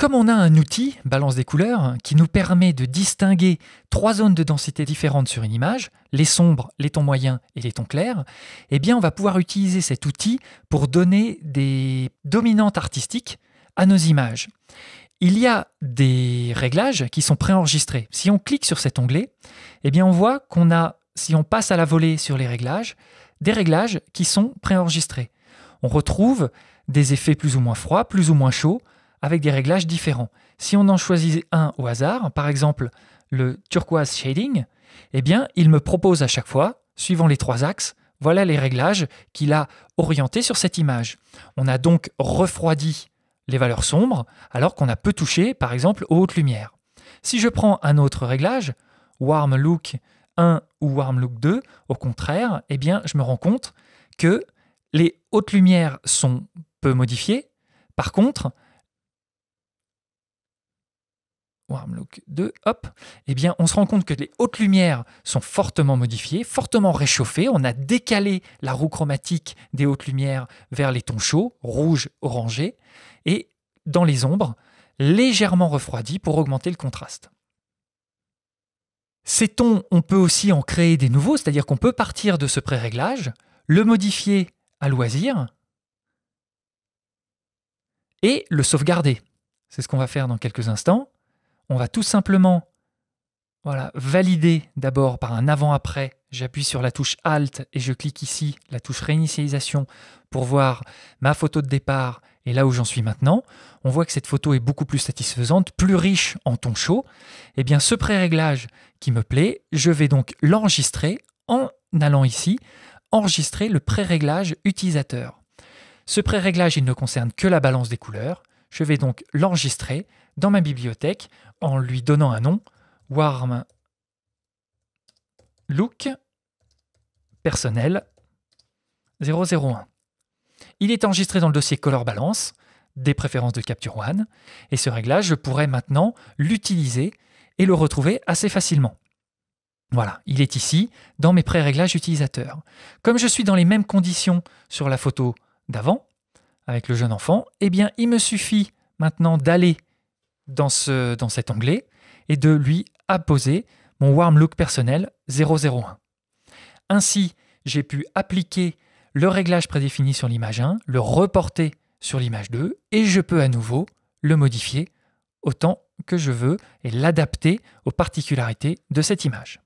Comme on a un outil, balance des couleurs, qui nous permet de distinguer trois zones de densité différentes sur une image, les sombres, les tons moyens et les tons clairs, eh bien on va pouvoir utiliser cet outil pour donner des dominantes artistiques à nos images. Il y a des réglages qui sont préenregistrés. Si on clique sur cet onglet, eh bien on voit qu'on a, si on passe à la volée sur les réglages, des réglages qui sont préenregistrés. On retrouve des effets plus ou moins froids, plus ou moins chauds, avec des réglages différents. Si on en choisit un au hasard, par exemple le turquoise shading, eh bien, il me propose à chaque fois, suivant les trois axes, voilà les réglages qu'il a orientés sur cette image. On a donc refroidi les valeurs sombres alors qu'on a peu touché, par exemple, aux hautes lumières. Si je prends un autre réglage, Warm Look 1 ou Warm Look 2, au contraire, eh bien, je me rends compte que les hautes lumières sont peu modifiées. Par contre, look 2, hop, eh bien, on se rend compte que les hautes lumières sont fortement modifiées, fortement réchauffées. On a décalé la roue chromatique des hautes lumières vers les tons chauds, rouge, orangé, et dans les ombres, légèrement refroidies pour augmenter le contraste. Ces tons, on peut aussi en créer des nouveaux, c'est-à-dire qu'on peut partir de ce pré-réglage, le modifier à loisir et le sauvegarder. C'est ce qu'on va faire dans quelques instants on va tout simplement voilà, valider d'abord par un avant-après. J'appuie sur la touche Alt et je clique ici, la touche réinitialisation, pour voir ma photo de départ et là où j'en suis maintenant. On voit que cette photo est beaucoup plus satisfaisante, plus riche en ton chaud. Et eh bien, ce pré-réglage qui me plaît, je vais donc l'enregistrer en allant ici, enregistrer le pré-réglage utilisateur. Ce pré-réglage, il ne concerne que la balance des couleurs. Je vais donc l'enregistrer dans ma bibliothèque en lui donnant un nom, warm look personnel 001. Il est enregistré dans le dossier color balance des préférences de Capture One et ce réglage, je pourrais maintenant l'utiliser et le retrouver assez facilement. Voilà, il est ici dans mes pré-réglages utilisateurs. Comme je suis dans les mêmes conditions sur la photo d'avant, avec le jeune enfant, eh bien, il me suffit maintenant d'aller dans, ce, dans cet onglet et de lui apposer mon warm look personnel 001. Ainsi, j'ai pu appliquer le réglage prédéfini sur l'image 1, le reporter sur l'image 2 et je peux à nouveau le modifier autant que je veux et l'adapter aux particularités de cette image.